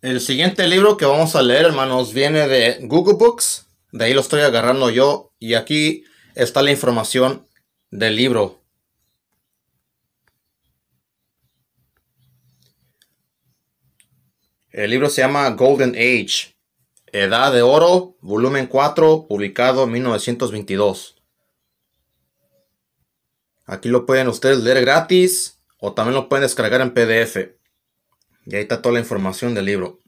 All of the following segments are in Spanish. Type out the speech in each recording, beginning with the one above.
El siguiente libro que vamos a leer, hermanos, viene de Google Books. De ahí lo estoy agarrando yo. Y aquí está la información del libro. El libro se llama Golden Age, Edad de Oro, volumen 4, publicado en 1922. Aquí lo pueden ustedes leer gratis o también lo pueden descargar en PDF. Y ahí está toda la información del libro.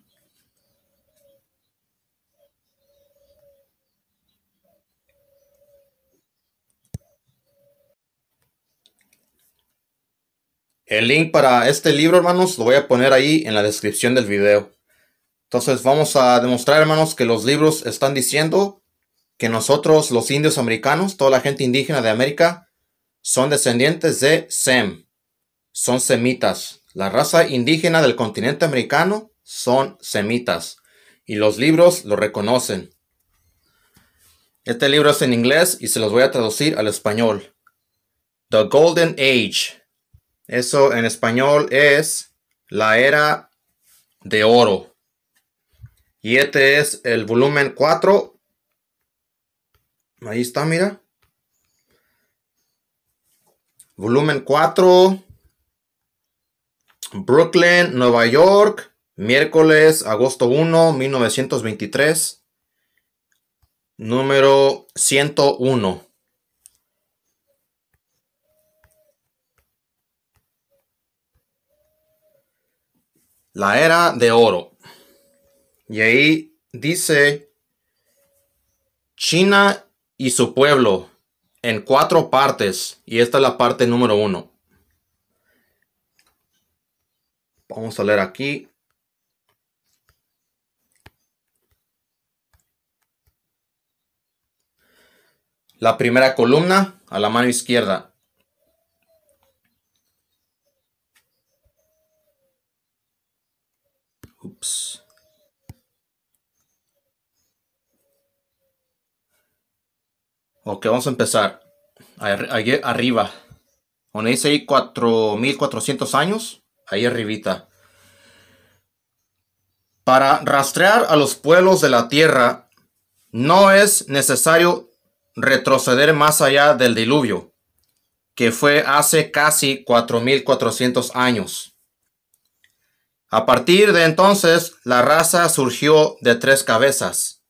El link para este libro, hermanos, lo voy a poner ahí en la descripción del video. Entonces vamos a demostrar, hermanos, que los libros están diciendo que nosotros, los indios americanos, toda la gente indígena de América, son descendientes de Sem, son semitas. La raza indígena del continente americano son semitas y los libros lo reconocen. Este libro es en inglés y se los voy a traducir al español. The Golden Age. Eso en español es la era de oro. Y este es el volumen 4. Ahí está, mira. Volumen 4 Brooklyn, Nueva York, miércoles, agosto 1, 1923, número 101. La era de oro. Y ahí dice China y su pueblo en cuatro partes. Y esta es la parte número uno. Vamos a leer aquí. La primera columna a la mano izquierda. Ups. Ok, vamos a empezar. Arriba. Donde dice ahí 4.400 años ahí arribita. Para rastrear a los pueblos de la tierra, no es necesario retroceder más allá del diluvio, que fue hace casi 4.400 años. A partir de entonces, la raza surgió de tres cabezas.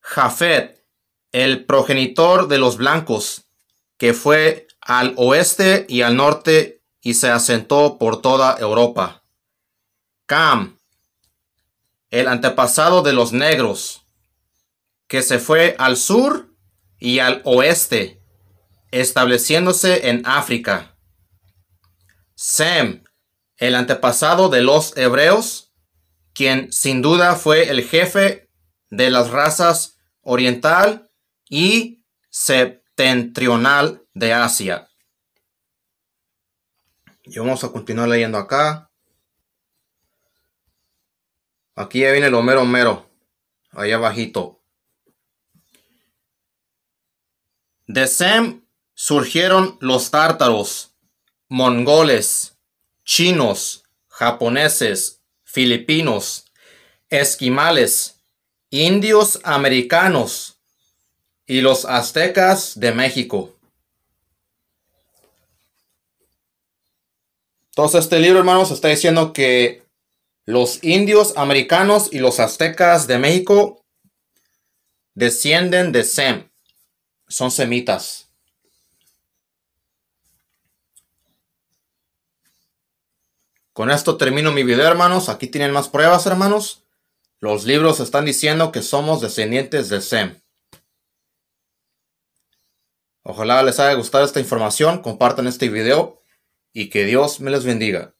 Jafet, el progenitor de los blancos, que fue al oeste y al norte y se asentó por toda Europa. Cam, el antepasado de los negros, que se fue al sur y al oeste, estableciéndose en África. Sem, el antepasado de los hebreos, quien sin duda fue el jefe de las razas oriental y septentrional de Asia. Y vamos a continuar leyendo acá. Aquí ya viene el Homero mero. Allá abajito. De Sem surgieron los tártaros, mongoles, chinos, japoneses, filipinos, esquimales, indios americanos y los aztecas de México. Entonces este libro, hermanos, está diciendo que los indios americanos y los aztecas de México descienden de Sem. Son semitas. Con esto termino mi video, hermanos. Aquí tienen más pruebas, hermanos. Los libros están diciendo que somos descendientes de Sem. Ojalá les haya gustado esta información. Compartan este video y que Dios me los bendiga.